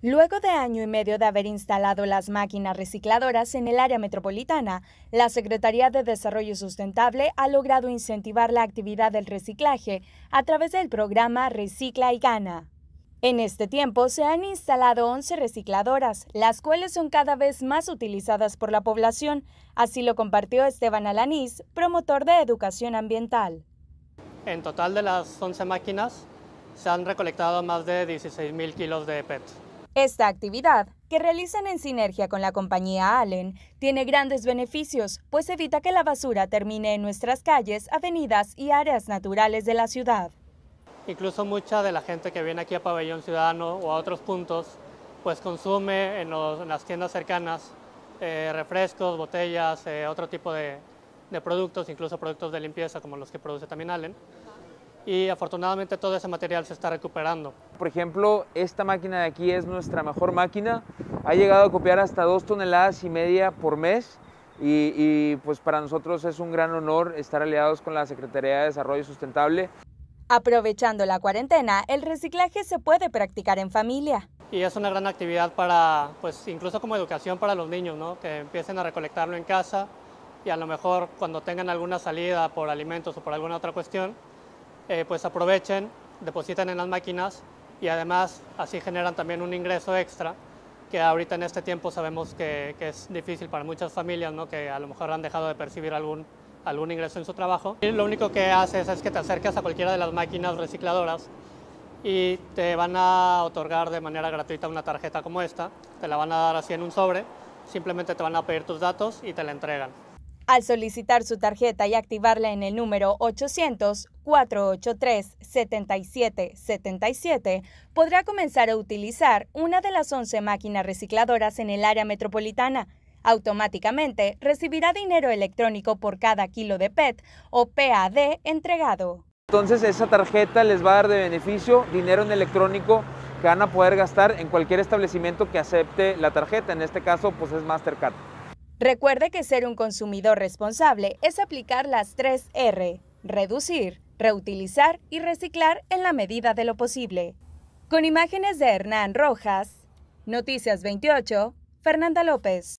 Luego de año y medio de haber instalado las máquinas recicladoras en el área metropolitana, la Secretaría de Desarrollo Sustentable ha logrado incentivar la actividad del reciclaje a través del programa Recicla y Gana. En este tiempo se han instalado 11 recicladoras, las cuales son cada vez más utilizadas por la población, así lo compartió Esteban Alanís, promotor de educación ambiental. En total de las 11 máquinas se han recolectado más de 16.000 kilos de PET. Esta actividad, que realizan en sinergia con la compañía Allen, tiene grandes beneficios, pues evita que la basura termine en nuestras calles, avenidas y áreas naturales de la ciudad. Incluso mucha de la gente que viene aquí a Pabellón Ciudadano o a otros puntos, pues consume en, las tiendas cercanas eh, refrescos, botellas, eh, otro tipo de, de productos, incluso productos de limpieza como los que produce también Allen y afortunadamente todo ese material se está recuperando. Por ejemplo, esta máquina de aquí es nuestra mejor máquina, ha llegado a copiar hasta dos toneladas y media por mes y, pues para nosotros es un gran honor estar aliados con la Secretaría de Desarrollo Sustentable. Aprovechando la cuarentena, el reciclaje se puede practicar en familia. Y es una gran actividad para, pues incluso como educación para los niños, que empiecen a recolectarlo en casa y a lo mejor cuando tengan alguna salida por alimentos o por alguna otra cuestión, eh, pues aprovechen, depositan en las máquinas y además así generan también un ingreso extra que ahorita en este tiempo sabemos que, es difícil para muchas familias ¿no? que a lo mejor han dejado de percibir algún, algún ingreso en su trabajo. lo único que haces es que te acercas a cualquiera de las máquinas recicladoras y te van a otorgar de manera gratuita una tarjeta como esta, te la van a dar así en un sobre, simplemente te van a pedir tus datos y te la entregan. Al solicitar su tarjeta y activarla en el número 800-483-7777, podrá comenzar a utilizar una de las 11 máquinas recicladoras en el área metropolitana. Automáticamente recibirá dinero electrónico por cada kilo de PET o PAD entregado. Entonces esa tarjeta les va a dar de beneficio dinero en electrónico que van a poder gastar en cualquier establecimiento que acepte la tarjeta. En este caso pues es Mastercard. Recuerde que ser un consumidor responsable es aplicar las tres R, reducir, reutilizar y reciclar en la medida de lo posible. Con imágenes de Hernán Rojas, Noticias 28, Fernanda López.